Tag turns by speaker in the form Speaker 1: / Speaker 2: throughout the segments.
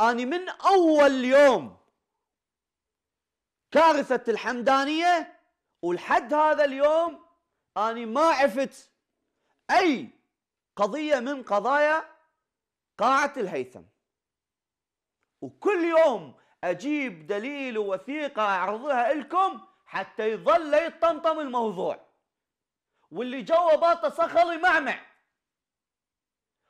Speaker 1: أني من أول يوم كارثة الحمدانية ولحد هذا اليوم أني ما عفت أي قضية من قضايا قاعة الهيثم وكل يوم أجيب دليل ووثيقة أعرضها لكم حتى يظل يطمطم الموضوع واللي جوا باطه صخلي معمع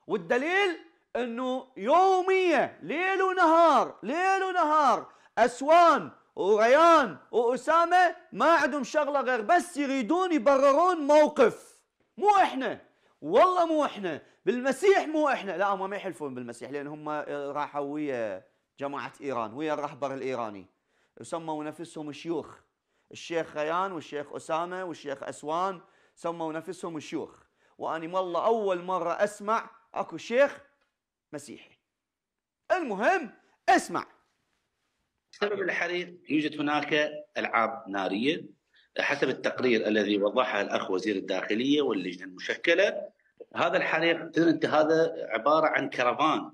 Speaker 1: والدليل انه يوميا ليل ونهار ليل ونهار اسوان وريان واسامه ما عندهم شغله غير بس يريدون يبررون موقف مو احنا والله مو احنا بالمسيح مو احنا لا هم ما يحلفون بالمسيح لان هم آه، راحوا ويا جماعه ايران ويا الرهبر الايراني وسموا نفسهم شيوخ الشيخ ريان والشيخ اسامه والشيخ اسوان سموا نفسهم شيوخ واني والله اول مره اسمع اكو شيخ مسيحي المهم اسمع بسبب الحريق يوجد هناك العاب ناريه حسب التقرير الذي وضحه الاخ وزير الداخليه واللجنه المشكله هذا الحريق انت هذا عباره عن كرفان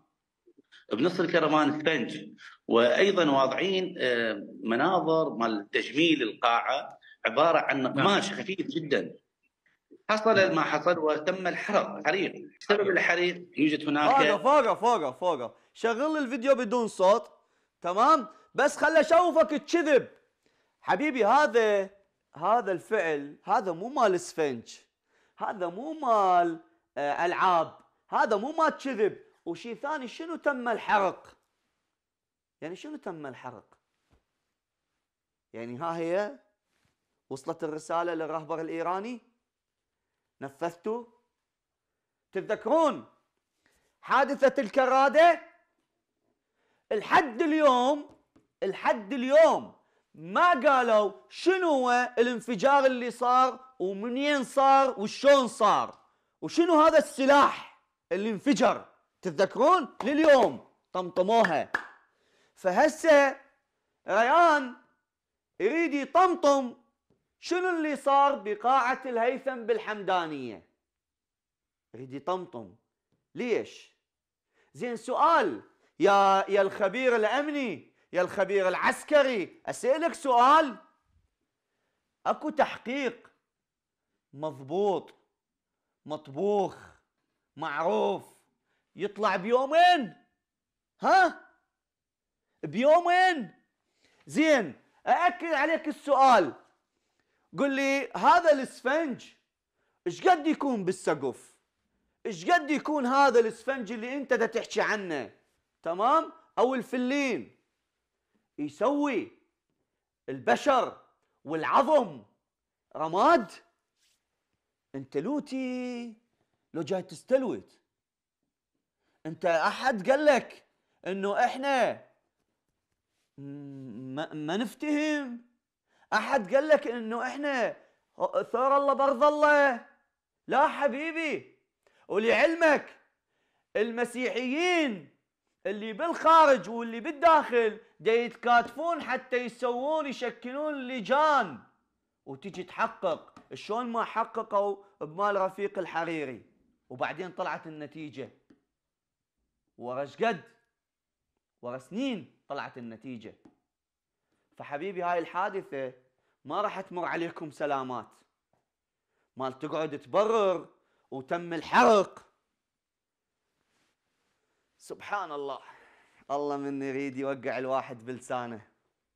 Speaker 1: بنص الكرفان سفنج وايضا واضعين آه، مناظر مال تجميل القاعه عباره عن نقماش نعم. خفيف جدا حصل ما حصل وتم الحرق حريق سبب الحريق يوجد هناك فوقه آه، فوقه فوقه فوقه شغل الفيديو بدون صوت تمام بس خلى اشوفك تكذب حبيبي هذا هذا الفعل هذا مو مال سفنج هذا مو مال آه، العاب هذا مو مال كذب وشيء ثاني شنو تم الحرق يعني شنو تم الحرق يعني ها هي وصلت الرساله للرهبر الايراني نفذتوا تتذكرون حادثة الكرادة الحد اليوم الحد اليوم ما قالوا شنو هو الانفجار اللي صار ومنين صار وشون صار وشنو هذا السلاح اللي انفجر تتذكرون لليوم طمطموها فهسه ريان يريد يطمطم شنو اللي صار بقاعة الهيثم بالحمدانية يريد يطمطم ليش زين سؤال يا يا الخبير الأمني يا الخبير العسكري أسألك سؤال أكو تحقيق مضبوط مطبوخ معروف يطلع بيومين ها بيومين زين أأكد عليك السؤال قل لي هذا الاسفنج ايش قد يكون بالسقف ايش قد يكون هذا الاسفنج اللي انت دا تحكي عنه تمام او الفلين يسوي البشر والعظم رماد انت لوتي لو جاي تستلوت انت احد قال لك انه احنا ما, ما نفتهم احد قال لك انه احنا ثار الله برضى الله لا حبيبي ولعلمك المسيحيين اللي بالخارج واللي بالداخل دا يتكاتفون حتى يسوون يشكلون لجان وتجي تحقق شلون ما حققوا بمال رفيق الحريري وبعدين طلعت النتيجه ورا قد ورا سنين طلعت النتيجه فحبيبي هاي الحادثة ما راح تمر عليكم سلامات مال تقعد تبرر وتم الحرق سبحان الله الله من يريد يوقع الواحد بلسانه